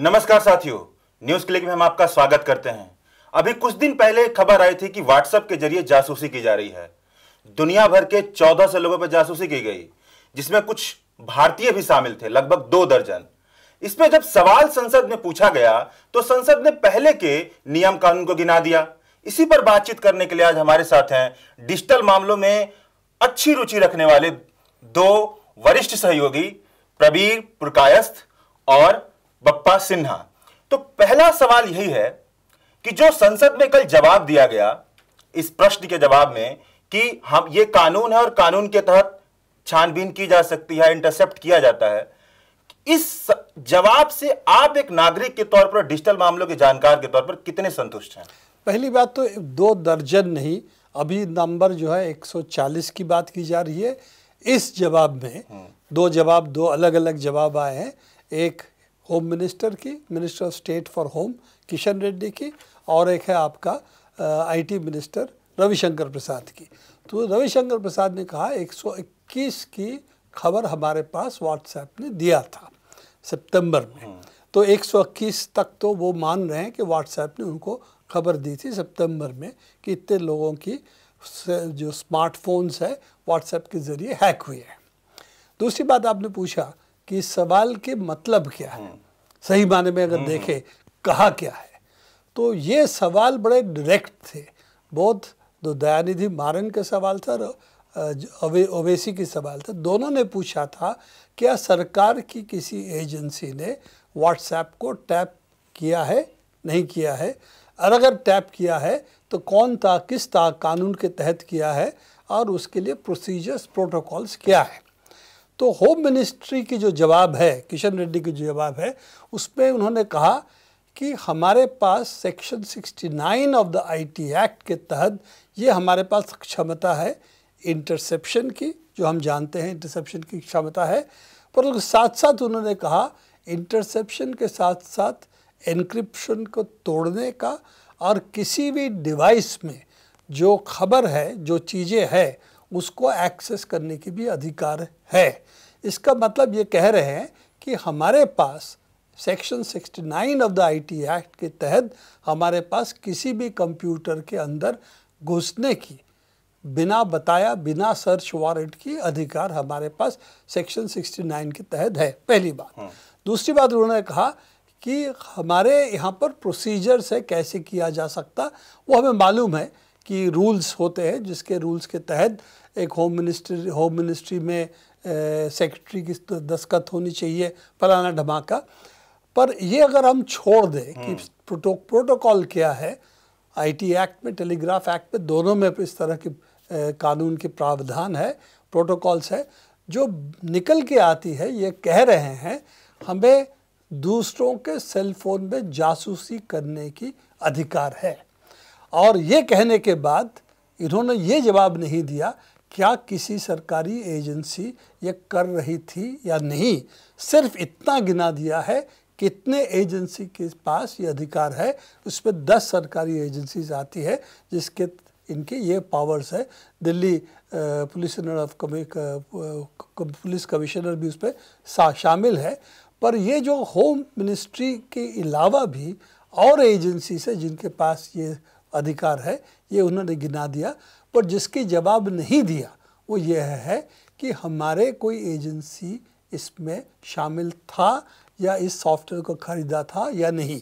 नमस्कार साथियों news click में हम आपका स्वागत करते हैं अभी कुछ दिन पहले खबर आई थी कि व्हाट्सएप के जरिए जासूसी की जा रही है दुनिया भर के से लोगों पर जासूसी की गई जिसमें कुछ भारतीय भी शामिल थे लगभग दो दर्जन इसमें जब सवाल संसद में पूछा गया तो संसद ने पहले के नियम कानून को गिना दिया इसी पर बातचीत करने के लिए आज हमारे साथ हैं डिजिटल मामलों में अच्छी रुचि रखने वाले दो वरिष्ठ सहयोगी प्रवीर पुरकायस्थ और बप्पा सिन्हा तो पहला सवाल यही है कि जो संसद में कल जवाब दिया गया इस प्रश्न के जवाब में कि हम ये कानून है और कानून के तहत छानबीन की जा सकती है इंटरसेप्ट किया जाता है इस जवाब से आप एक नागरिक के तौर पर डिजिटल मामलों के जानकार के तौर पर कितने संतुष्ट हैं पहली बात तो दो दर्जन नहीं अभी नंबर जो है 140 की बात की जा रही है इस जवाब में हम्म। दो जवाब दो अलग अलग जवाब आए हैं एक होम मिनिस्टर की minister of state for home Kishan Reddy की और एक है आपका आईटी मिनिस्टर रविशंकर प्रसाद की तो रविशंकर प्रसाद ने कहा 121 की खबर हमारे पास व्हाट्सएप ने दिया था सितंबर में हाँ। तो 121 तक तो वो मान रहे हैं कि व्हाट्सएप ने उनको खबर दी थी सितंबर में कि इतने लोगों की जो स्मार्टफोन्स है व्हाट्सएप के ज़रिए हैक हुए हैं दूसरी बात आपने पूछा कि सवाल के मतलब क्या है सही माने में अगर हम्म, देखें हम्म। कहा क्या है तो ये सवाल बड़े डायरेक्ट थे बहुत दो दयानिधि मारन के सवाल था अवे, अवेसी की सवाल था दोनों ने पूछा था क्या सरकार की किसी एजेंसी ने व्हाट्सएप को टैप किया है नहीं किया है और अगर टैप किया है तो कौन था किस था कानून के तहत किया है और उसके लिए प्रोसीजर्स प्रोटोकॉल्स क्या है तो होम मिनिस्ट्री की जो जवाब है किशन रेड्डी की जो जवाब है उसमें उन्होंने कहा कि हमारे पास section 69 of the IT act के तहत ये हमारे पास क्षमता है इंटरसेप्शन की जो हम जानते हैं इंटरसेप्शन की क्षमता है पर साथ साथ उन्होंने कहा इंटरसेप्शन के साथ साथ एनक्रिप्शन को तोड़ने का और किसी भी डिवाइस में जो खबर है जो चीज़ें हैं उसको एक्सेस करने की भी अधिकार है इसका मतलब ये कह रहे हैं कि हमारे पास section 69 of the IT act के तहत हमारे पास किसी भी कंप्यूटर के अंदर घुसने की बिना बताया बिना सर्च वारंट की अधिकार हमारे पास सेक्शन 69 के तहत है पहली बात हाँ। दूसरी बात उन्होंने कहा कि हमारे यहाँ पर प्रोसीजर्स है कैसे किया जा सकता वो हमें मालूम है की रूल्स होते हैं जिसके रूल्स के तहत एक होम मिनिस्ट्री होम मिनिस्ट्री में सेक्रेटरी की दस्खत होनी चाहिए फलाना धमाका पर ये अगर हम छोड़ दें कि हम्म। प्रोटो, प्रोटोकॉल क्या है आईटी एक्ट में टेलीग्राफ एक्ट में दोनों में इस तरह के कानून के प्रावधान है प्रोटोकॉल्स है जो निकल के आती है ये कह रहे हैं हमें दूसरों के सेलफोन में जासूसी करने की अधिकार है और ये कहने के बाद इन्होंने ये जवाब नहीं दिया क्या किसी सरकारी एजेंसी ये कर रही थी या नहीं सिर्फ इतना गिना दिया है कितने एजेंसी के पास ये अधिकार है उस पर दस सरकारी एजेंसीज आती है जिसके इनके ये पावर्स है Delhi police of police commissioner भी उस पर शामिल है पर ये जो होम मिनिस्ट्री के अलावा भी और एजेंसी से जिनके पास ये अधिकार है ये उन्होंने गिना दिया पर जिसकी जवाब नहीं दिया वो यह है कि हमारे कोई एजेंसी इसमें शामिल था या इस सॉफ्टवेयर को खरीदा था या नहीं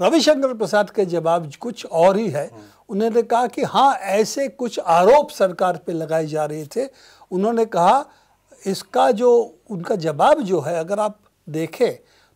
रविशंकर प्रसाद के जवाब कुछ और ही है उन्होंने कहा कि हाँ ऐसे कुछ आरोप सरकार पे लगाए जा रहे थे उन्होंने कहा इसका जो उनका जवाब जो है अगर आप देखें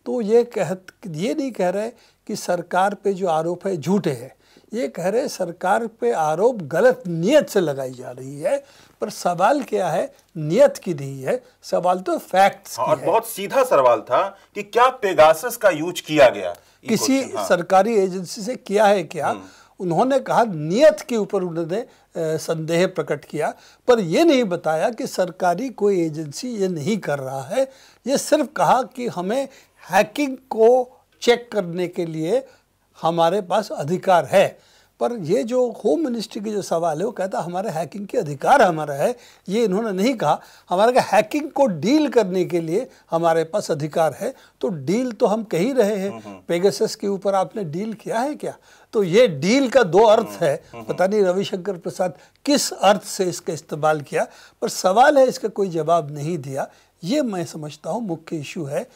तो ये कह ये नहीं कह रहे कि सरकार पे जो आरोप है झूठे हैं ये कह रहे सरकार पे आरोप गलत नियत से लगाई जा रही है पर सवाल क्या है नियत की नहीं है सवाल तो फैक्ट्स हाँ, और बहुत सीधा सवाल था कि क्या पेगासस का यूज किया गया e किसी हाँ। सरकारी एजेंसी से किया है क्या हम्म। उन्होंने कहा नियत के ऊपर उन्होंने संदेह प्रकट किया पर यह नहीं बताया कि सरकारी कोई एजेंसी ये नहीं कर रहा है ये सिर्फ कहा कि हमें हैकिंग को चेक करने के लिए हमारे पास अधिकार है पर ये जो होम मिनिस्ट्री की जो सवाल है वो कहता हमारे हैकिंग के अधिकार हमारा है ये इन्होंने नहीं कहा हमारे का हैकिंग को डील करने के लिए हमारे पास अधिकार है तो डील तो हम कह ही रहे हैं पेगसस हम्म, हम्म। के ऊपर आपने डील किया है क्या तो ये डील का दो अर्थ हम्म, है पता नहीं रविशंकर प्रसाद किस अर्थ से इसका इस्तेमाल किया पर सवाल है इसका कोई जवाब नहीं दिया ये मैं समझता हूँ मुख्य इशू है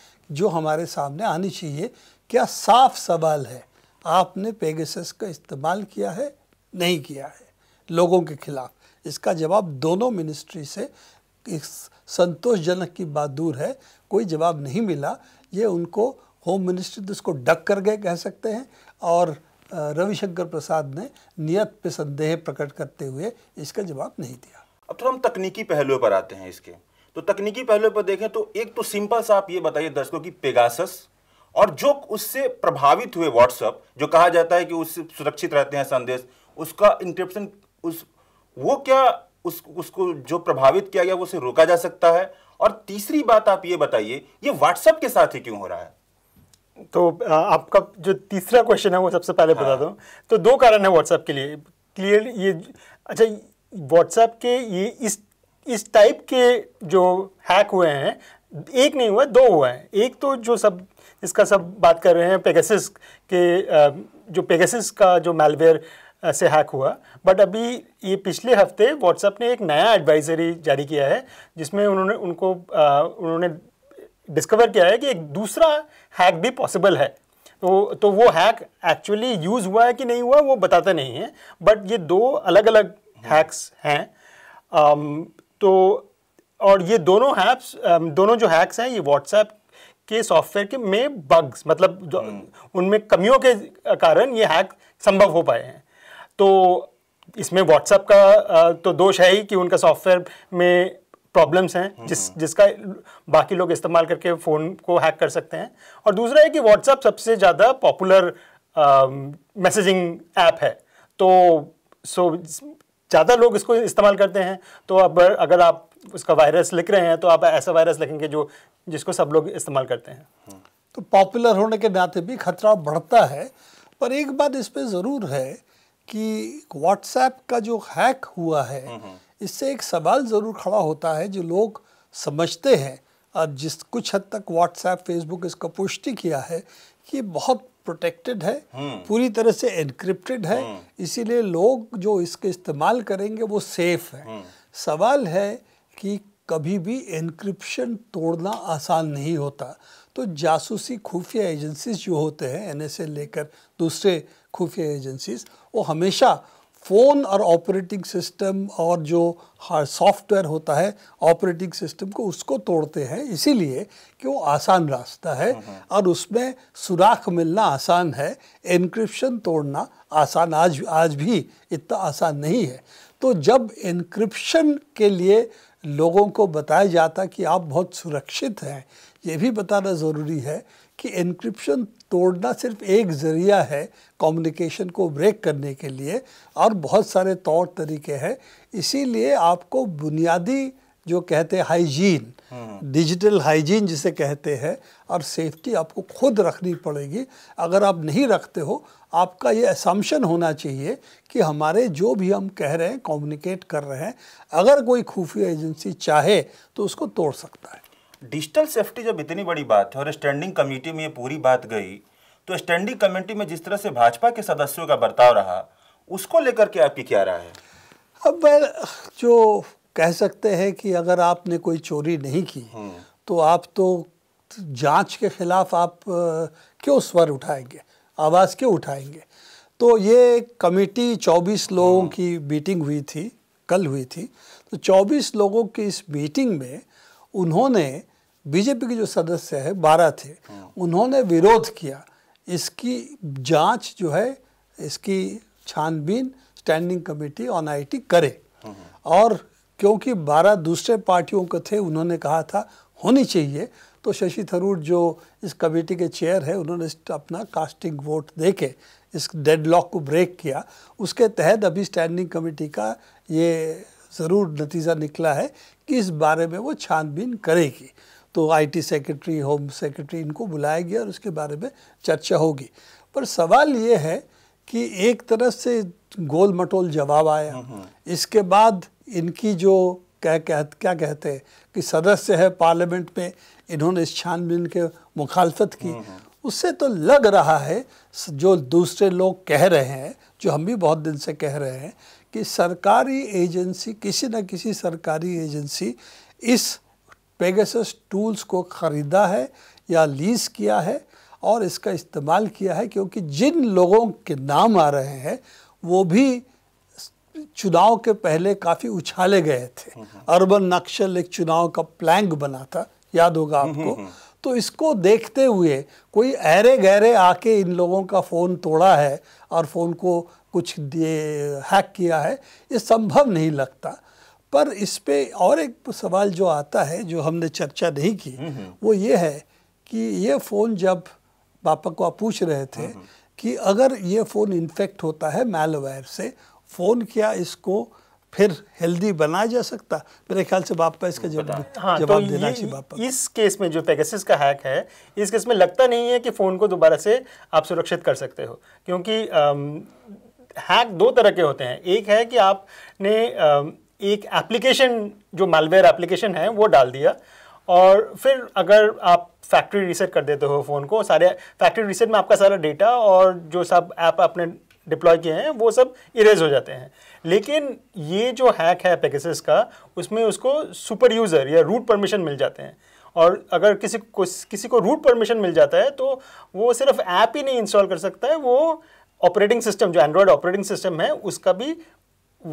जो हमारे सामने आनी चाहिए क्या साफ सवाल है आपने पेगस का इस्तेमाल किया है नहीं किया है लोगों के खिलाफ इसका जवाब दोनों मिनिस्ट्री से इस संतोषजनक की बात दूर है कोई जवाब नहीं मिला ये उनको होम मिनिस्ट्री तो इसको डक कर गए कह सकते हैं और रविशंकर प्रसाद ने नियत पे संदेह प्रकट करते हुए इसका जवाब नहीं दिया अब तो हम तकनीकी पहलुओं पर आते हैं इसके तो तकनीकी पहलुओं पर देखें तो एक तो सिंपल सा आप ये बताइए दर्शकों की पेगासस और जो उससे प्रभावित हुए व्हाट्सअप जो कहा जाता है कि उससे सुरक्षित रहते हैं संदेश उसका इंक्रिप्शन उस वो क्या उस उसको जो प्रभावित किया गया वो उसे रोका जा सकता है और तीसरी बात आप ये बताइए ये व्हाट्सएप के साथ ही क्यों हो रहा है तो आपका जो तीसरा क्वेश्चन है वो सबसे पहले हाँ। बता दूँ तो दो कारण है व्हाट्सएप के लिए क्लियर ये अच्छा व्हाट्सएप के ये इस इस टाइप के जो हैक हुए हैं एक नहीं हुआ दो हुआ है एक तो जो सब इसका सब बात कर रहे हैं पेगासिस के जो पेगासिस का जो मेलवेयर से हैक हुआ बट अभी ये पिछले हफ्ते व्हाट्सएप ने एक नया एडवाइजरी जारी किया है जिसमें उन्होंने उनको उन्होंने डिस्कवर किया है कि एक दूसरा हैक भी पॉसिबल है तो तो वो हैक एक्चुअली यूज़ हुआ है कि नहीं हुआ वो बताते नहीं है बट ये दो अलग अलग हैक्स हैं तो और ये दोनों हैप्स दोनों जो हैक्स हैं ये व्हाट्सएप के सॉफ्टवेयर के में बग्स मतलब हम्म। उनमें कमियों के कारण ये हैक संभव हो पाए हैं तो इसमें व्हाट्सएप का तो दोष है ही कि उनका सॉफ्टवेयर में प्रॉब्लम्स हैं हम्म, जिस हम्म। जिसका बाकी लोग इस्तेमाल करके फ़ोन को हैक कर सकते हैं और दूसरा है कि व्हाट्सएप सबसे ज़्यादा पॉपुलर मैसेजिंग ऐप है तो सो ज़्यादा लोग इसको इस्तेमाल करते हैं तो अब अगर आप उसका वायरस लिख रहे हैं तो आप ऐसा वायरस लिखेंगे जो जिसको सब लोग इस्तेमाल करते हैं तो पॉपुलर होने के नाते भी खतरा बढ़ता है पर एक बात इस पर ज़रूर है कि व्हाट्सएप का जो हैक हुआ है हम्म, हम्म। इससे एक सवाल ज़रूर खड़ा होता है जो लोग समझते हैं और जिस कुछ हद तक व्हाट्सएप फेसबुक इसका पुष्टि किया है कि बहुत प्रोटेक्टेड है हम्म। पूरी तरह से इनक्रिप्टेड है इसीलिए लोग जो इसके इस्तेमाल करेंगे वो सेफ है सवाल है कि कभी भी इनक्रिप्शन तोड़ना आसान नहीं होता तो जासूसी खुफिया एजेंसीज जो होते हैं एनएसए लेकर दूसरे खुफिया एजेंसीज वो हमेशा फ़ोन और ऑपरेटिंग सिस्टम और जो सॉफ्टवेयर होता है ऑपरेटिंग सिस्टम को उसको तोड़ते हैं इसीलिए कि वो आसान रास्ता है हाँ, हाँ। और उसमें सुराख मिलना आसान है इनक्रिप्शन तोड़ना आसान आज आज भी इतना आसान नहीं है तो जब इनक्रिप्शन के लिए लोगों को बताया जाता कि आप बहुत सुरक्षित हैं ये भी बताना ज़रूरी है कि इनक्रिप्शन तोड़ना सिर्फ एक ज़रिया है कम्युनिकेशन को ब्रेक करने के लिए और बहुत सारे तौर तरीके हैं इसीलिए आपको बुनियादी जो कहते हैं हाइजीन हाँ। डिजिटल हाइजीन जिसे कहते हैं और सेफ्टी आपको खुद रखनी पड़ेगी अगर आप नहीं रखते हो आपका ये असम्पन होना चाहिए कि हमारे जो भी हम कह रहे हैं कम्युनिकेट कर रहे हैं अगर कोई खुफिया एजेंसी चाहे तो उसको तोड़ सकता है डिजिटल सेफ्टी जब इतनी बड़ी बात है और स्टैंडिंग कमेटी में ये पूरी बात गई तो स्टैंडिंग कमेटी में जिस तरह से भाजपा के सदस्यों का बर्ताव रहा उसको लेकर के आपकी क्या राय है अब जो कह सकते हैं कि अगर आपने कोई चोरी नहीं की हम्म। तो आप तो जांच के खिलाफ आप क्यों स्वर उठाएंगे आवाज़ क्यों उठाएंगे तो ये कमेटी 24 लोगों हम्म। की मीटिंग हुई थी कल हुई थी तो 24 लोगों की इस मीटिंग में उन्होंने बीजेपी के जो सदस्य है बारह थे हम्म। उन्होंने विरोध किया इसकी जांच जो है इसकी छानबीन स्टैंडिंग कमेटी ऑन आई करे और क्योंकि 12 दूसरे पार्टियों के थे उन्होंने कहा था होनी चाहिए तो शशि थरूर जो इस कमेटी के चेयर है उन्होंने अपना कास्टिंग वोट दे के इस डेडलॉक को ब्रेक किया उसके तहत अभी स्टैंडिंग कमेटी का ये ज़रूर नतीजा निकला है कि इस बारे में वो छानबीन करेगी तो आईटी सेक्रेटरी होम सेक्रेटरी इनको बुलाया गया और उसके बारे में चर्चा होगी पर सवाल ये है कि एक तरफ से गोल मटोल जवाब आया हम्म, हम्म। इसके बाद इनकी जो क्या कह क्या कहते हैं कि सदस्य है पार्लियामेंट में इन्होंने इस छानबीन के मुखालफत की हम्म, हम्म। उससे तो लग रहा है जो दूसरे लोग कह रहे हैं जो हम भी बहुत दिन से कह रहे हैं कि सरकारी एजेंसी किसी न किसी सरकारी एजेंसी इस पेगसस टूल्स को ख़रीदा है या लीज़ किया है और इसका इस्तेमाल किया है क्योंकि जिन लोगों के नाम आ रहे हैं वो भी चुनाव के पहले काफ़ी उछाले गए थे हम्म, हम्म। अर्बन नक्शल एक चुनाव का प्लैंग बना था याद होगा हम्म, आपको तो इसको देखते हुए कोई ऐरे गहरे आके इन लोगों का फ़ोन तोड़ा है और फ़ोन को कुछ हैक किया है ये संभव नहीं लगता पर इस पर और एक सवाल जो आता है जो हमने चर्चा नहीं की वो ये है कि ये फ़ोन जब पापा को आप पूछ रहे थे कि अगर ये फ़ोन इन्फेक्ट होता है मेलवेयर से फ़ोन किया इसको फिर हेल्दी बनाया जा सकता मेरे ख्याल से बाप का इसका जवाब हाँ, जवाब तो देना चाहिए बाप इस केस में जो पेगसिस का हैक है इस केस में लगता नहीं है कि फ़ोन को दोबारा से आप सुरक्षित कर सकते हो क्योंकि हैक दो तरह के होते हैं एक है कि आपने एक एप्लीकेशन जो मालवेयर एप्लीकेशन है वो डाल दिया और फिर अगर आप फैक्ट्री रीसेट कर देते हो फ़ोन को सारे फैक्ट्री रीसेट में आपका सारा डेटा और जो सब ऐप आपने डिप्लॉय किए हैं वो सब इरेज हो जाते हैं लेकिन ये जो हैक है पैकेसेस का उसमें उसको सुपर यूज़र या रूट परमिशन मिल जाते हैं और अगर किसी को किसी को रूट परमिशन मिल जाता है तो वो सिर्फ ऐप ही नहीं इंस्टॉल कर सकता है वो ऑपरेटिंग सिस्टम जो एंड्रॉयड ऑपरेटिंग सिस्टम है उसका भी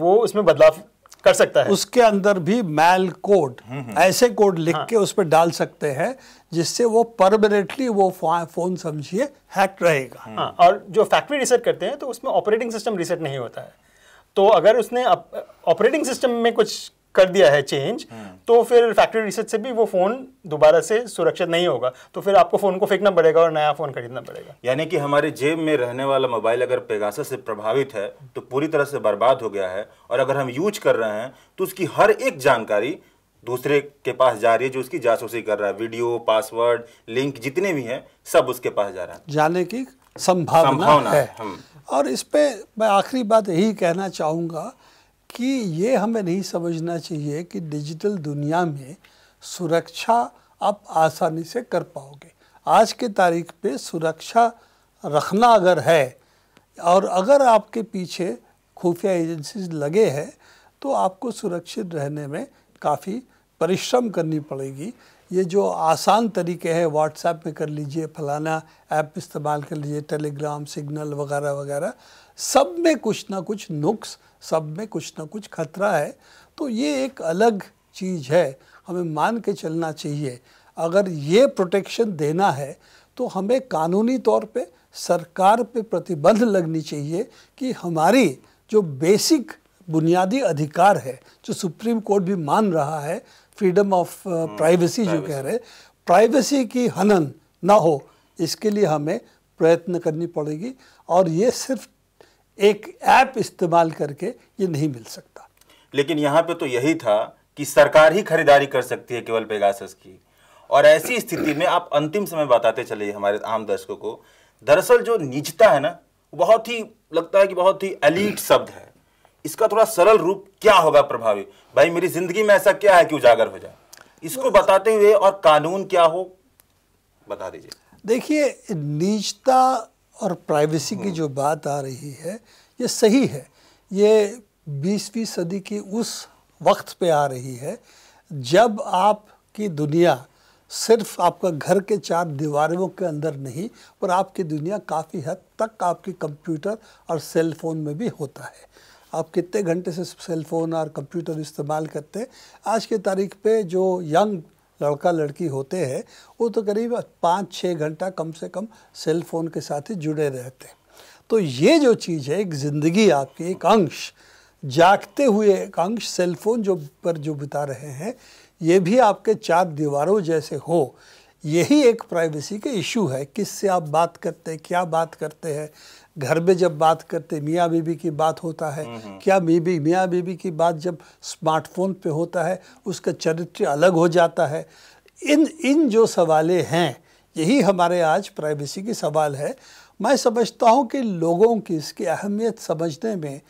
वो उसमें बदलाव कर सकता है उसके अंदर भी मैल कोड हम्म, हम्म। ऐसे कोड लिख हाँ। के उस पर डाल सकते हैं जिससे वो परमानेंटली वो फोन समझिए हैक रहेगा हाँ। और जो फैक्ट्री रिसेट करते हैं तो उसमें ऑपरेटिंग सिस्टम रिसेट नहीं होता है तो अगर उसने ऑपरेटिंग सिस्टम में कुछ कर दिया है चेंज हम्म। तो फिर फैक्ट्री रिसेट से भी वो फोन दोबारा से सुरक्षित नहीं होगा तो फिर आपको फोन को फेंकना पड़ेगा और नया फोन खरीदना पड़ेगा यानी कि हमारे जेब में रहने वाला मोबाइल अगर पेगासा से प्रभावित है तो पूरी तरह से बर्बाद हो गया है और अगर हम यूज कर रहे हैं तो उसकी हर एक जानकारी दूसरे के पास जा रही है जो उसकी जासूसी कर रहा है वीडियो पासवर्ड लिंक जितने भी हैं सब उसके पास जा रहा है जाने की संभावना, संभावना है, है। हम्म। और इस पे मैं आखिरी बात यही कहना चाहूँगा कि ये हमें नहीं समझना चाहिए कि डिजिटल दुनिया में सुरक्षा आप आसानी से कर पाओगे आज के तारीख पे सुरक्षा रखना अगर है और अगर आपके पीछे खुफिया एजेंसीज लगे हैं तो आपको सुरक्षित रहने में काफ़ी परिश्रम करनी पड़ेगी ये जो आसान तरीके हैं व्हाट्सएप में कर लीजिए फलाना ऐप इस्तेमाल कर लीजिए टेलीग्राम सिग्नल वगैरह वगैरह सब में कुछ ना कुछ नुक्स सब में कुछ ना कुछ खतरा है तो ये एक अलग चीज़ है हमें मान के चलना चाहिए अगर ये प्रोटेक्शन देना है तो हमें कानूनी तौर पे सरकार पे प्रतिबंध लगनी चाहिए कि हमारी जो बेसिक बुनियादी अधिकार है जो सुप्रीम कोर्ट भी मान रहा है फ्रीडम ऑफ प्राइवेसी जो कह रहे हैं प्राइवेसी की हनन ना हो इसके लिए हमें प्रयत्न करनी पड़ेगी और ये सिर्फ एक ऐप इस्तेमाल करके ये नहीं मिल सकता लेकिन यहाँ पे तो यही था कि सरकार ही खरीदारी कर सकती है केवल पेगासस की और ऐसी स्थिति में आप अंतिम समय बताते चलिए हमारे आम दर्शकों को दरअसल जो निजता है ना बहुत ही लगता है कि बहुत ही एलिट शब्द है इसका थोड़ा सरल रूप क्या होगा प्रभावी भाई मेरी जिंदगी में ऐसा क्या है कि उजागर हो जाए इसको बताते हुए और कानून क्या हो बता दीजिए देखिए निजता और प्राइवेसी की हम्म। जो बात आ रही है ये सही है ये बीसवीं सदी की उस वक्त पे आ रही है जब आपकी दुनिया सिर्फ आपका घर के चार दीवारों के अंदर नहीं पर आपकी दुनिया काफ़ी हद तक आपके कंप्यूटर और सेलफोन में भी होता है आप कितने घंटे से सेलफोन और कंप्यूटर इस्तेमाल करते हैं आज के तारीख पे जो यंग लड़का लड़की होते हैं वो तो करीब पाँच छः घंटा कम से कम सेलफोन के साथ ही जुड़े रहते हैं तो ये जो चीज़ है एक ज़िंदगी आपकी एक अंश जागते हुए एक अंश सेलफोन जो पर जो बिता रहे हैं ये भी आपके चार दीवारों जैसे हो यही एक प्राइवेसी का इशू है किससे आप बात करते हैं क्या बात करते हैं घर में जब बात करते मियाँ बीबी की बात होता है हम्म, हम्म। क्या बीबी मियाँ बीबी की बात जब स्मार्टफोन पे होता है उसका चरित्र अलग हो जाता है इन इन जो सवाले हैं यही हमारे आज प्राइवेसी के सवाल है मैं समझता हूँ कि लोगों की इसकी अहमियत समझने में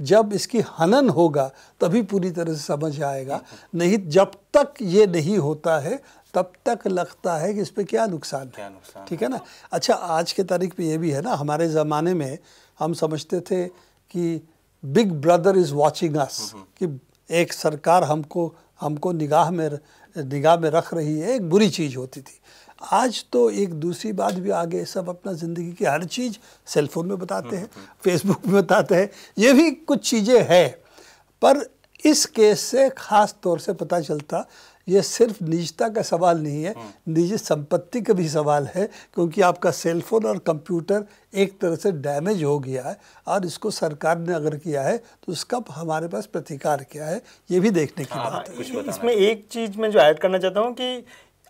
जब इसकी हनन होगा तभी पूरी तरह से समझ आएगा नहीं जब तक ये नहीं होता है तब तक लगता है कि इस पर क्या नुकसान है ठीक है ना अच्छा आज के तारीख पे ये भी है ना हमारे ज़माने में हम समझते थे कि big brother is watching us hmm, hmm. कि एक सरकार हमको हमको निगाह में निगाह में रख रही है एक बुरी चीज़ होती थी आज तो एक दूसरी बात भी आगे सब अपना ज़िंदगी की हर चीज़ सेलफोन में बताते हैं फेसबुक हम्म, हम्म। में बताते हैं ये भी कुछ चीज़ें हैं पर इस केस से ख़ास तौर से पता चलता ये सिर्फ निजता का सवाल नहीं है हम्म। निजी संपत्ति का भी सवाल है क्योंकि आपका सेलफोन और कंप्यूटर एक तरह से डैमेज हो गया है और इसको सरकार ने अगर किया है तो उसका हमारे पास प्रतिकार क्या है ये भी देखने की हाँ, बात हाँ, है इसमें एक चीज़ में जो ऐड करना चाहता हूँ कि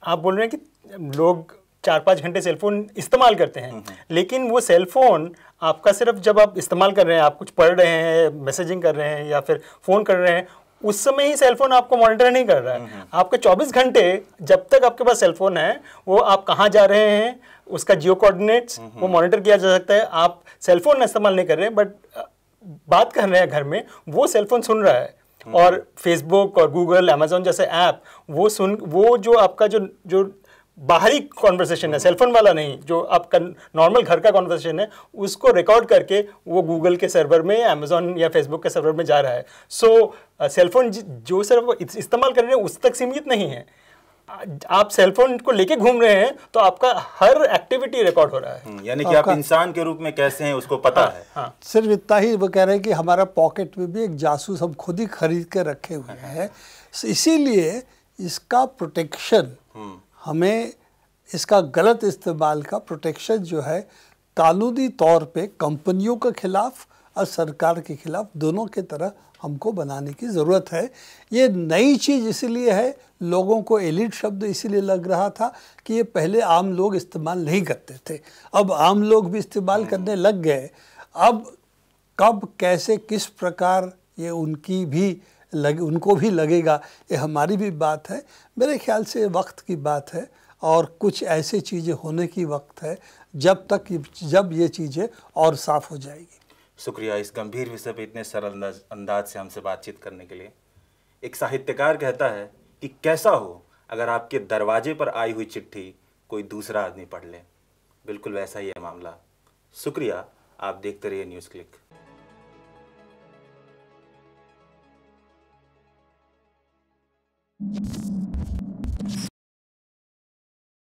आप बोल रहे हैं कि लोग चार पाँच घंटे सेलफोन इस्तेमाल करते हैं लेकिन वो सेलफोन आपका सिर्फ जब आप इस्तेमाल कर रहे हैं आप कुछ पढ़ रहे हैं मैसेजिंग कर रहे हैं या फिर फ़ोन कर रहे हैं उस समय ही सेलफोन आपको मॉनिटर नहीं कर रहा है आपके 24 घंटे जब तक आपके पास सेलफोन है वो आप कहाँ जा रहे हैं उसका जियो कोऑर्डिनेट्स वो मॉनिटर किया जा सकता है आप सेलफोन इस्तेमाल नहीं कर रहे हैं बट बात कर रहे हैं घर में वो सेलफोन सुन रहा है और फेसबुक और गूगल अमेजोन जैसे ऐप वो सुन वो जो आपका जो जो बाहरी कॉन्वर्सेशन है सेलफोन वाला नहीं जो आपका नॉर्मल घर का कॉन्वर्सेशन है उसको रिकॉर्ड करके वो गूगल के सर्वर में अमेजोन या फेसबुक के सर्वर में जा रहा है सो सेलफोन जो वो इस्तेमाल कर रहे हैं उस तक सीमित नहीं है आप सेलफोन को लेके घूम रहे हैं तो आपका हर एक्टिविटी रिकॉर्ड हो रहा है हम्म, यानी कि आप इंसान के रूप में कैसे हैं उसको पता हाँ, है हाँ। सिर्फ इतना ही वो कह रहे हैं कि हमारा पॉकेट में भी एक जासूस हम खुद ही खरीद कर रखे हुए हैं हाँ। इसीलिए इसका प्रोटेक्शन हमें इसका गलत इस्तेमाल का प्रोटेक्शन जो है कानूनी तौर पे कंपनियों के ख़िलाफ़ और सरकार के ख़िलाफ़ दोनों के तरह हमको बनाने की ज़रूरत है ये नई चीज़ इसलिए है लोगों को एलिट शब्द इसीलिए लग रहा था कि ये पहले आम लोग इस्तेमाल नहीं करते थे अब आम लोग भी इस्तेमाल हम्म। करने लग गए अब कब कैसे किस प्रकार ये उनकी भी लगे उनको भी लगेगा ये हमारी भी बात है मेरे ख्याल से वक्त की बात है और कुछ ऐसे चीज़ें होने की वक्त है जब तक जब ये चीज़ें और साफ़ हो जाएगी शुक्रिया इस गंभीर विषय पर इतने सरल अंदाज से हमसे बातचीत करने के लिए एक साहित्यकार कहता है कि कैसा हो अगर आपके दरवाजे पर आई हुई चिट्ठी कोई दूसरा आदमी पढ़ ले बिल्कुल वैसा ही है मामला शुक्रिया आप देखते रहिए न्यूज़ क्लिक you